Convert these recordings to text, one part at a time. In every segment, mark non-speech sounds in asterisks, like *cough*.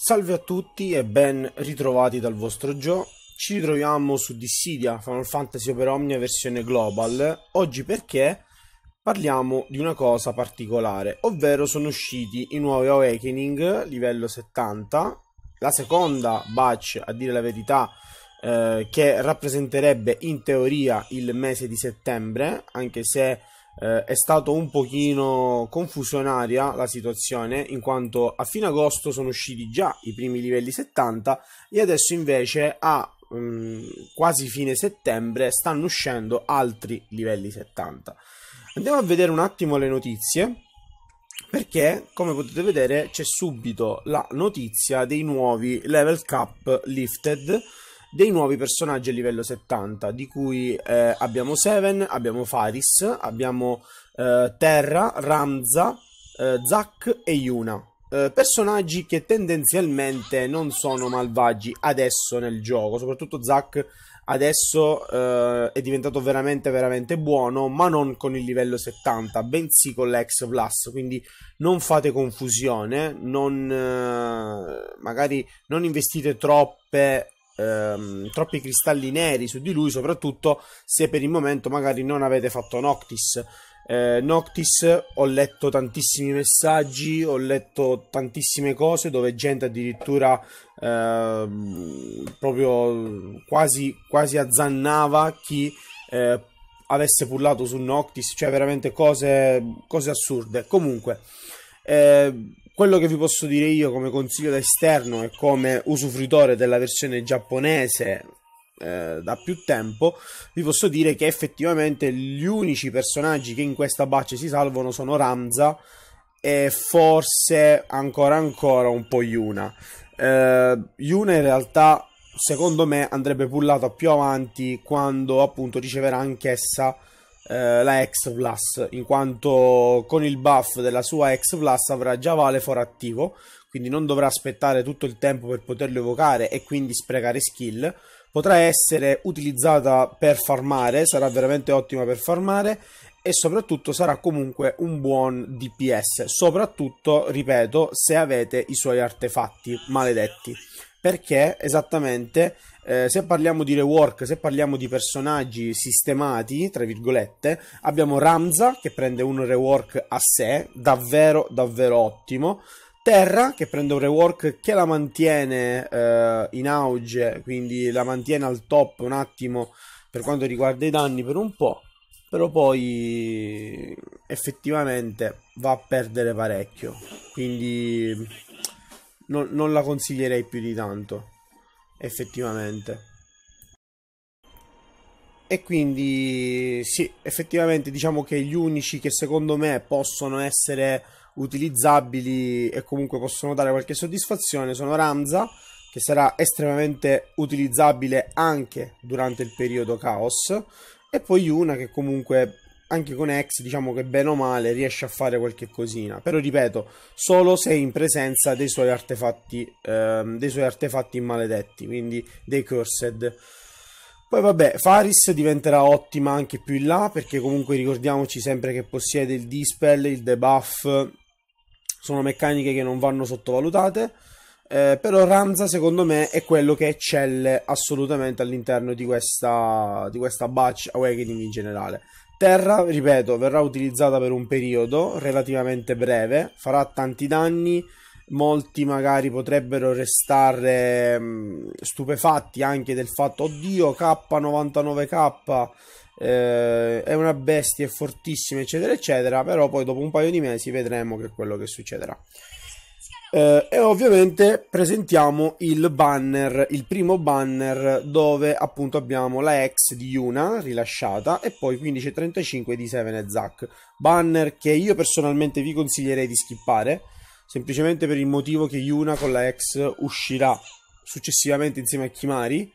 Salve a tutti e ben ritrovati dal vostro Joe. Ci ritroviamo su Dissidia Final Fantasy Opera Omnia versione Global. Oggi perché parliamo di una cosa particolare, ovvero sono usciti i nuovi Awakening livello 70, la seconda batch a dire la verità eh, che rappresenterebbe in teoria il mese di settembre, anche se eh, è stato un pochino confusionaria la situazione in quanto a fine agosto sono usciti già i primi livelli 70 e adesso invece a mh, mm, quasi fine settembre stanno uscendo altri livelli 70 andiamo a vedere un attimo le notizie perché come potete vedere c'è subito la notizia dei nuovi level cap lifted dei nuovi personaggi a livello 70, di cui eh, abbiamo Seven, abbiamo Faris, abbiamo eh, Terra, Ramza, eh, Zack e Yuna. Eh, personaggi che tendenzialmente non sono malvagi adesso nel gioco, soprattutto Zack adesso eh, è diventato veramente veramente buono, ma non con il livello 70, bensì con l'ex Plus, quindi non fate confusione, non, eh, magari non investite troppe ehm, troppi cristalli neri su di lui, soprattutto se per il momento magari non avete fatto Noctis. Eh, Noctis ho letto tantissimi messaggi, ho letto tantissime cose dove gente addirittura eh, proprio quasi, quasi azzannava chi eh, avesse pullato su Noctis, cioè veramente cose, cose assurde. Comunque, eh, quello che vi posso dire io come consiglio da esterno e come usufruitore della versione giapponese eh, da più tempo, vi posso dire che effettivamente gli unici personaggi che in questa batch si salvano sono Ramza e forse ancora ancora un po' Yuna. Eh, Yuna in realtà secondo me andrebbe pullata più avanti quando appunto riceverà anch'essa eh, la ex Vlas, in quanto con il buff della sua ex Vlas avrà già Valefor attivo, quindi non dovrà aspettare tutto il tempo per poterlo evocare e quindi sprecare skill. Potrà essere utilizzata per farmare, sarà veramente ottima per farmare e soprattutto sarà comunque un buon DPS, soprattutto, ripeto, se avete i suoi artefatti maledetti perché esattamente eh, se parliamo di rework, se parliamo di personaggi sistemati, tra virgolette, abbiamo Ramza che prende un rework a sé, davvero, davvero ottimo. Terra che prende un rework che la mantiene eh, in auge, quindi la mantiene al top un attimo per quanto riguarda i danni per un po', però poi effettivamente va a perdere parecchio, quindi non, non la consiglierei più di tanto effettivamente. E quindi sì, effettivamente diciamo che gli unici che secondo me possono essere utilizzabili e comunque possono dare qualche soddisfazione sono Ramza, che sarà estremamente utilizzabile anche durante il periodo caos, e poi Yuna, che comunque anche con X diciamo che bene o male riesce a fare qualche cosina però ripeto solo se in presenza dei suoi artefatti ehm, dei suoi artefatti maledetti quindi dei cursed poi vabbè Faris diventerà ottima anche più in là perché comunque ricordiamoci sempre che possiede il dispel il debuff sono meccaniche che non vanno sottovalutate eh, però Ramza secondo me è quello che eccelle assolutamente all'interno di questa, di questa batch Awakening in generale Terra, ripeto, verrà utilizzata per un periodo relativamente breve, farà tanti danni, molti magari potrebbero restare mm, stupefatti anche del fatto, oddio, K99K eh, è una bestia, è fortissima, eccetera, eccetera, però poi dopo un paio di mesi vedremo che è quello che succederà. Eh, e ovviamente presentiamo il banner, il primo banner dove appunto abbiamo la ex di Yuna rilasciata e poi 15.35 di Seven e Zack. Banner che io personalmente vi consiglierei di skippare, semplicemente per il motivo che Yuna con la ex uscirà successivamente insieme a Kimari,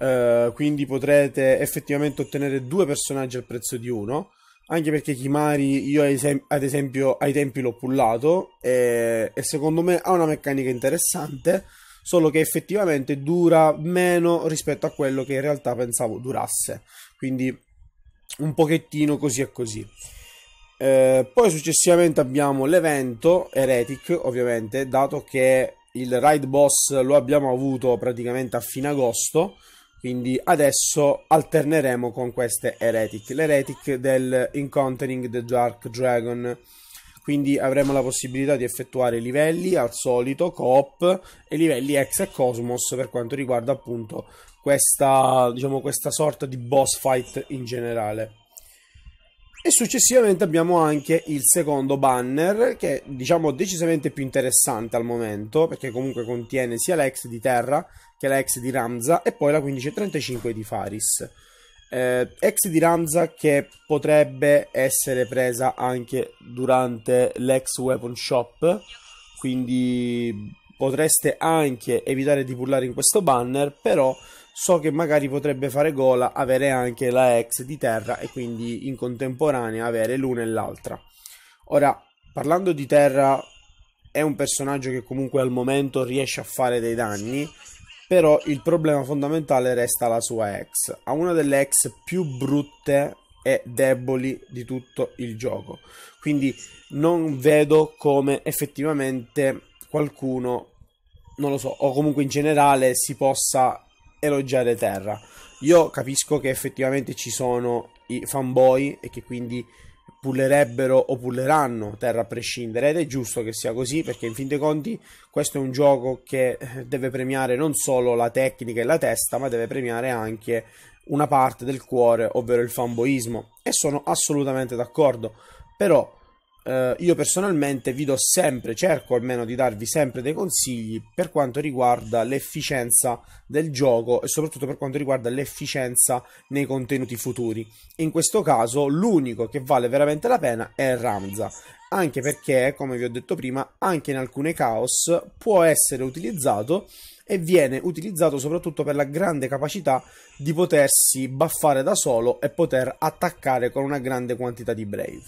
eh, quindi potrete effettivamente ottenere due personaggi al prezzo di uno anche perché Kimari, io ad esempio ai tempi l'ho pullato e, e secondo me ha una meccanica interessante, solo che effettivamente dura meno rispetto a quello che in realtà pensavo durasse. Quindi un pochettino così e così. Eh, poi successivamente abbiamo l'evento Heretic, ovviamente, dato che il raid boss lo abbiamo avuto praticamente a fine agosto, quindi adesso alterneremo con queste Heretic, l'Heretic del Encountering the Dark Dragon. Quindi avremo la possibilità di effettuare livelli al solito, coop e livelli ex e Cosmos per quanto riguarda appunto questa, diciamo, questa sorta di boss fight in generale. E successivamente abbiamo anche il secondo banner, che è diciamo decisamente più interessante al momento, perché comunque contiene sia l'ex di Terra che l'ex di Ramza e poi la 1535 di Faris. Eh, ex di Ramza che potrebbe essere presa anche durante l'ex weapon shop, quindi potreste anche evitare di pullare in questo banner, però so che magari potrebbe fare gola avere anche la ex di terra e quindi in contemporanea avere l'una e l'altra. Ora, parlando di terra, è un personaggio che comunque al momento riesce a fare dei danni, però il problema fondamentale resta la sua ex. Ha una delle ex più brutte e deboli di tutto il gioco. Quindi non vedo come effettivamente qualcuno, non lo so, o comunque in generale si possa elogiare Terra. Io capisco che effettivamente ci sono i fanboy e che quindi pullerebbero o pulleranno Terra a prescindere ed è giusto che sia così perché in fin dei conti questo è un gioco che eh, deve premiare non solo la tecnica e la testa ma deve premiare anche una parte del cuore ovvero il fanboismo e sono assolutamente d'accordo però eh, io personalmente vi do sempre, cerco almeno di darvi sempre dei consigli per quanto riguarda l'efficienza del gioco e soprattutto per quanto riguarda l'efficienza nei contenuti futuri. In questo caso l'unico che vale veramente la pena è Ramza, anche perché, come vi ho detto prima, anche in alcune caos può essere utilizzato e viene utilizzato soprattutto per la grande capacità di potersi baffare da solo e poter attaccare con una grande quantità di brave.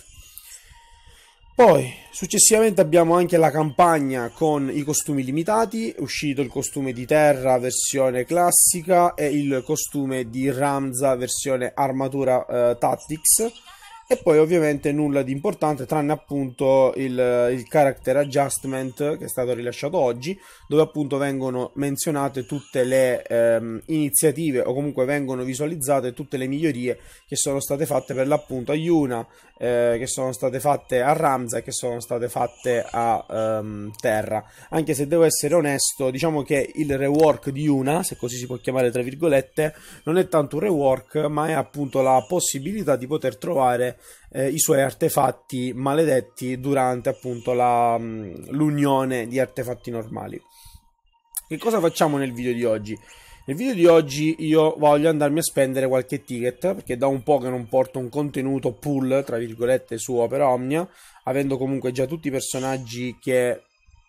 Poi successivamente abbiamo anche la campagna con i costumi limitati, è uscito il costume di terra versione classica e il costume di Ramza versione armatura eh, Tactics e poi ovviamente nulla di importante tranne appunto il, il, character adjustment che è stato rilasciato oggi dove appunto vengono menzionate tutte le ehm, iniziative o comunque vengono visualizzate tutte le migliorie che sono state fatte per l'appunto a Yuna eh, che sono state fatte a Ramza e che sono state fatte a ehm, Terra. Anche se devo essere onesto, diciamo che il rework di Una, se così si può chiamare tra virgolette, non è tanto un rework, ma è appunto la possibilità di poter trovare eh, i suoi artefatti maledetti durante appunto la, mm, l'unione di artefatti normali. Che cosa facciamo nel video di oggi? Nel video di oggi io voglio andarmi a spendere qualche ticket perché da un po' che non porto un contenuto pull tra virgolette su Opera Omnia, avendo comunque già tutti i personaggi che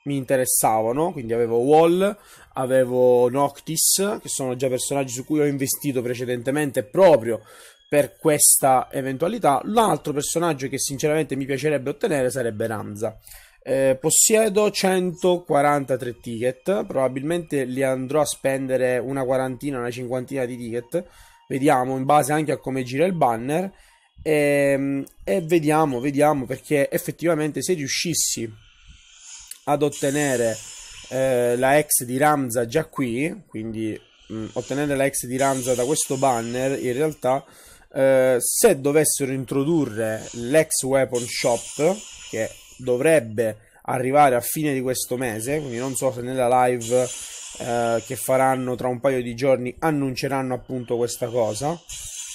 mi interessavano, quindi avevo Wall, avevo Noctis, che sono già personaggi su cui ho investito precedentemente proprio per questa eventualità. L'altro personaggio che sinceramente mi piacerebbe ottenere sarebbe Ranza. Eh, possiedo 143 ticket, probabilmente li andrò a spendere una quarantina, una cinquantina di ticket, vediamo in base anche a come gira il banner e, ehm, e vediamo, vediamo perché effettivamente se riuscissi ad ottenere eh, la ex di Ramza già qui, quindi mh, mm, ottenere la ex di Ramza da questo banner in realtà eh, se dovessero introdurre l'ex weapon shop che dovrebbe arrivare a fine di questo mese, quindi non so se nella live eh, che faranno tra un paio di giorni annunceranno appunto questa cosa.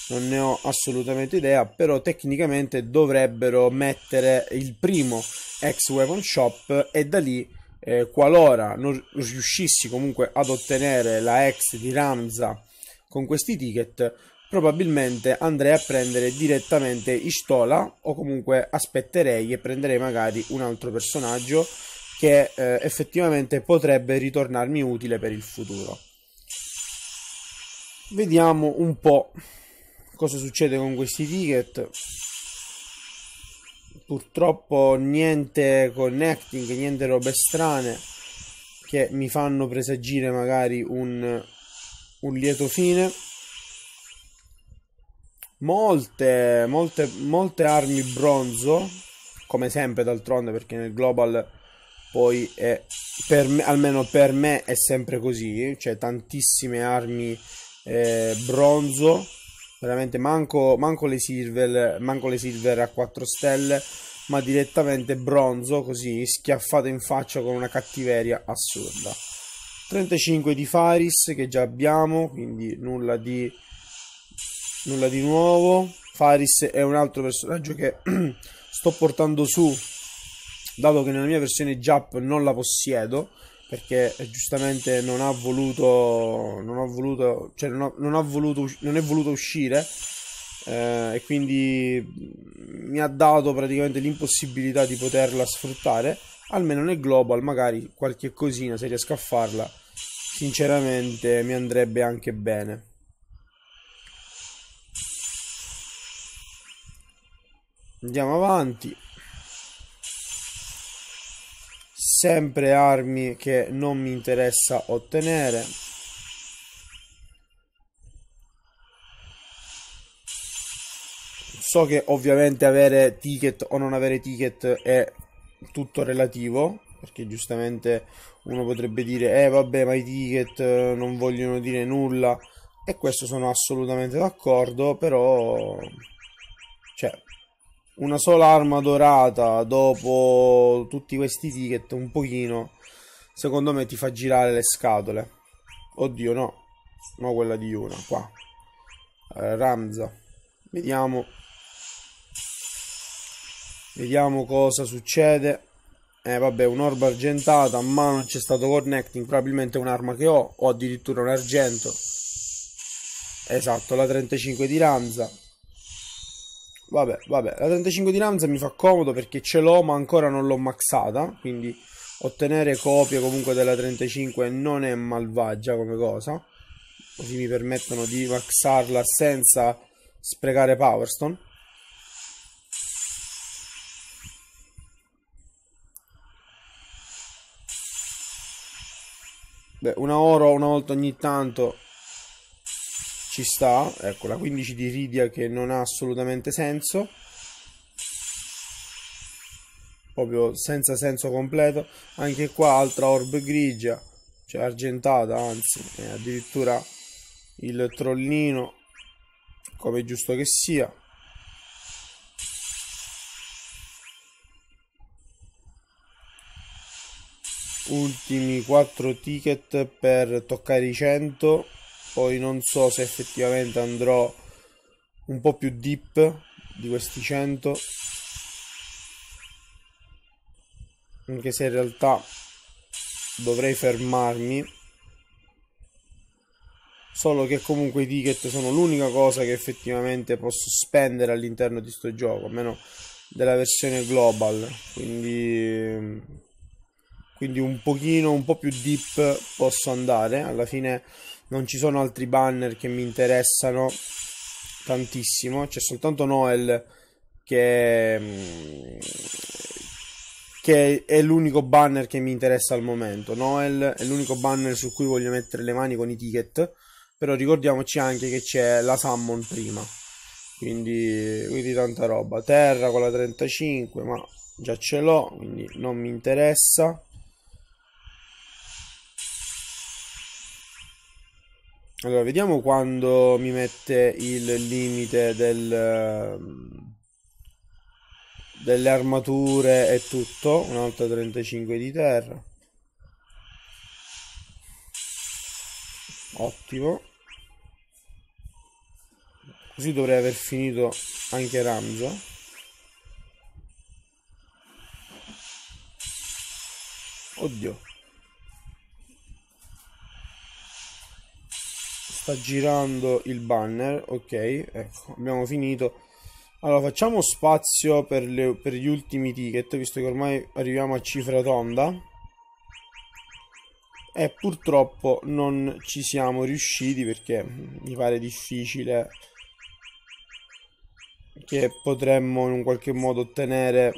Non ne ho assolutamente idea, però tecnicamente dovrebbero mettere il primo ex weapon shop e da lì eh, qualora non riuscissi comunque ad ottenere la ex di Ramza con questi ticket probabilmente andrei a prendere direttamente Istola o comunque aspetterei e prenderei magari un altro personaggio che eh, effettivamente potrebbe ritornarmi utile per il futuro. Vediamo un po' cosa succede con questi ticket. Purtroppo niente connecting, niente robe strane che mi fanno presagire magari un, un lieto fine molte, molte, molte armi bronzo, come sempre d'altronde perché nel global poi è per me, almeno per me è sempre così, cioè tantissime armi eh, bronzo, veramente manco, manco, le silver, manco le silver a 4 stelle, ma direttamente bronzo così schiaffato in faccia con una cattiveria assurda. 35 di Faris che già abbiamo, quindi nulla di nulla di nuovo. Faris è un altro personaggio che *clears throat* sto portando su, dato che nella mia versione Jap non la possiedo, perché giustamente non ha voluto, non ha voluto, cioè non, ha, non, ha voluto, non è voluto uscire. Eh, e quindi mi ha dato praticamente l'impossibilità di poterla sfruttare almeno nel global magari qualche cosina se riesco a farla sinceramente mi andrebbe anche bene Andiamo avanti. Sempre armi che non mi interessa ottenere. So che ovviamente avere ticket o non avere ticket è tutto relativo, perché giustamente uno potrebbe dire eh vabbè ma i ticket eh, non vogliono dire nulla e questo sono assolutamente d'accordo però cioè una sola arma dorata dopo tutti questi ticket un pochino secondo me ti fa girare le scatole oddio no no quella di una, qua eh, Ramza vediamo vediamo cosa succede eh vabbè un'orba argentata ma non c'è stato connecting probabilmente un'arma che ho o addirittura un argento esatto la 35 di Ramza Vabbè, vabbè, la 35 di Lanza mi fa comodo perché ce l'ho ma ancora non l'ho maxata, quindi ottenere copie comunque della 35 non è malvagia come cosa, così mi permettono di maxarla senza sprecare Powerstone. Beh, una oro una volta ogni tanto ci sta, ecco la 15 di Ridia che non ha assolutamente senso, proprio senza senso completo, anche qua altra orb grigia, cioè argentata anzi, addirittura il trollino come giusto che sia. Ultimi 4 ticket per toccare i 100 poi non so se effettivamente andrò un po' più deep di questi 100 anche se in realtà dovrei fermarmi solo che comunque i ticket sono l'unica cosa che effettivamente posso spendere all'interno di sto gioco almeno della versione global quindi quindi un pochino un po' più deep posso andare alla fine non ci sono altri banner che mi interessano tantissimo. C'è soltanto Noel che, mm, che è l'unico banner che mi interessa al momento. Noel è l'unico banner su cui voglio mettere le mani con i ticket. Però ricordiamoci anche che c'è la Summon prima. Quindi, quindi tanta roba. Terra con la 35, ma già ce l'ho, quindi non mi interessa. Allora, vediamo quando mi mette il limite del, ehm, delle armature e tutto. Un'altra 35 di terra. Ottimo. Così dovrei aver finito anche Ramza. Oddio. sta girando il banner ok ecco abbiamo finito allora facciamo spazio per, le, per gli ultimi ticket visto che ormai arriviamo a cifra tonda e purtroppo non ci siamo riusciti perché mi pare difficile che potremmo in un qualche modo ottenere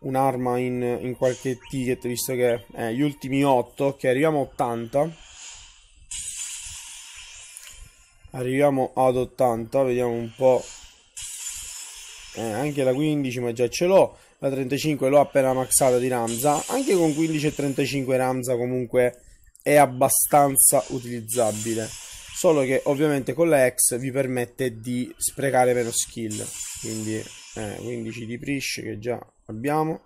un'arma in, in, qualche ticket visto che eh, gli ultimi 8 che okay, arriviamo a 80 Arriviamo ad 80, vediamo un po'. Eh, anche la 15 ma già ce l'ho. La 35 l'ho appena maxata di Ramza. Anche con 15 e 35 Ramza comunque è abbastanza utilizzabile. Solo che ovviamente con la X vi permette di sprecare meno skill. Quindi eh, 15 di Prish che già abbiamo.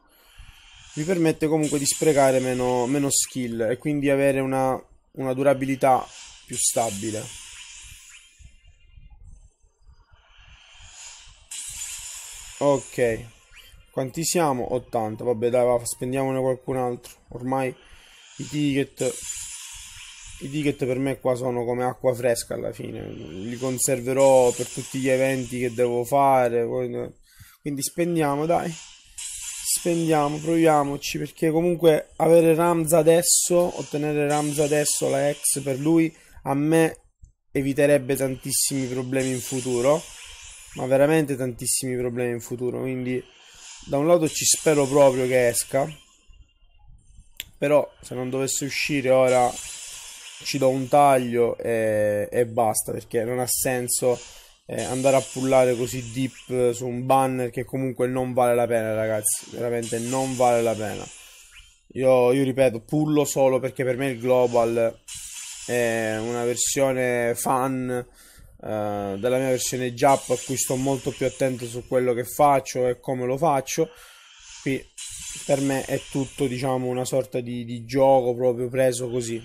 Vi permette comunque di sprecare meno, meno skill e quindi avere una, una durabilità più stabile. Ok. Quanti siamo? 80. Vabbè, dai, va, spendiamone qualcun altro. Ormai i ticket i ticket per me qua sono come acqua fresca alla fine. Li conserverò per tutti gli eventi che devo fare. Quindi spendiamo, dai. Spendiamo, proviamoci perché comunque avere Ramza adesso, ottenere Ramza adesso la ex per lui a me eviterebbe tantissimi problemi in futuro ma veramente tantissimi problemi in futuro. Quindi, da un lato ci spero proprio che esca, però se non dovesse uscire ora ci do un taglio e, e basta perché non ha senso eh, andare a pullare così deep su un banner che comunque non vale la pena ragazzi veramente non vale la pena io, io ripeto pullo solo perché per me il global è una versione fan eh, della mia versione Jap a cui sto molto più attento su quello che faccio e come lo faccio. Qui per me è tutto diciamo una sorta di, di gioco proprio preso così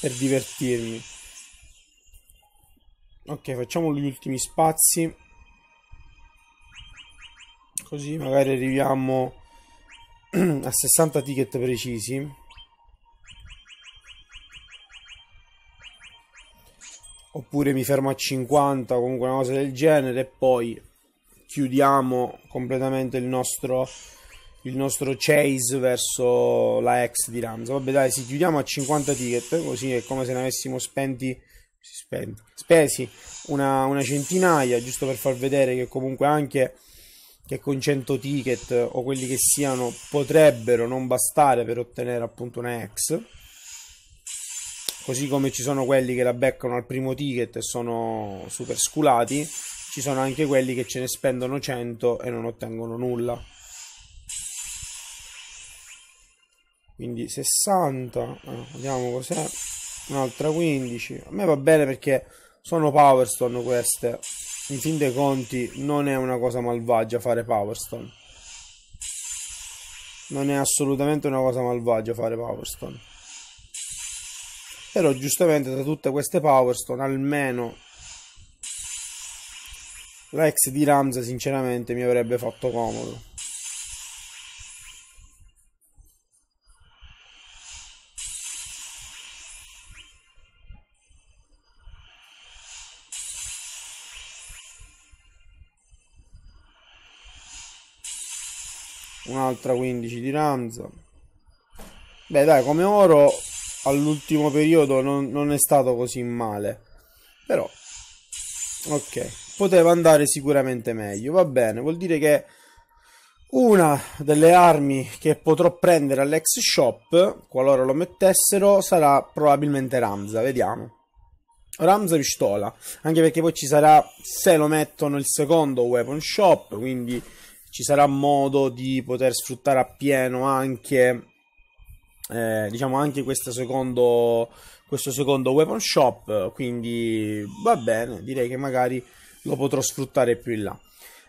per divertirmi. Ok, facciamo gli ultimi spazi. Così magari arriviamo *clears throat* a 60 ticket precisi. oppure mi fermo a 50 comunque una cosa del genere e poi chiudiamo completamente il nostro, il nostro chase verso la ex di Rams vabbè dai sì, chiudiamo a 50 ticket così è come se ne avessimo spenti spenti, spesi una, una centinaia giusto per far vedere che comunque anche che con 100 ticket o quelli che siano potrebbero non bastare per ottenere appunto una ex così come ci sono quelli che la beccano al primo ticket e sono super sculati, ci sono anche quelli che ce ne spendono 100 e non ottengono nulla. Quindi 60, eh, ah, vediamo cos'è, un'altra 15. A me va bene perché sono Powerstone queste. In fin dei conti non è una cosa malvagia fare Powerstone. Non è assolutamente una cosa malvagia fare Powerstone. Però giustamente tra tutte queste Power Stone almeno la ex di Ramza sinceramente mi avrebbe fatto comodo. Un'altra 15 di Ramza. Beh dai, come oro all'ultimo periodo non, non è stato così male. Però, ok, poteva andare sicuramente meglio. Va bene, vuol dire che una delle armi che potrò prendere all'ex shop, qualora lo mettessero, sarà probabilmente Ramza. Vediamo. Ramza pistola, anche perché poi ci sarà, se lo mettono, il secondo weapon shop, quindi ci sarà modo di poter sfruttare appieno anche eh, diciamo anche questo secondo, questo secondo weapon shop quindi va bene direi che magari lo potrò sfruttare più in là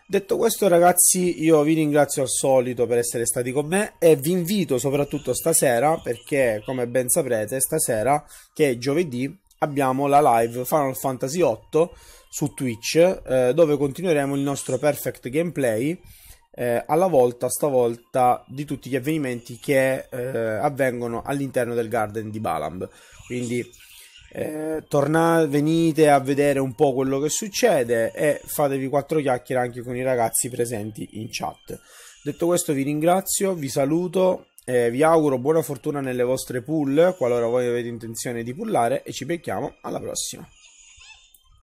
detto questo ragazzi io vi ringrazio al solito per essere stati con me e vi invito soprattutto stasera perché come ben saprete stasera che è giovedì abbiamo la live Final Fantasy VIII su Twitch eh, dove continueremo il nostro perfect gameplay eh, alla volta, stavolta, di tutti gli avvenimenti che eh, avvengono all'interno del Garden di Balamb. Quindi eh, tornate, venite a vedere un po' quello che succede e fatevi quattro chiacchiere anche con i ragazzi presenti in chat. Detto questo vi ringrazio, vi saluto, vi auguro buona fortuna nelle vostre pool, qualora voi avete intenzione di pullare e ci becchiamo alla prossima.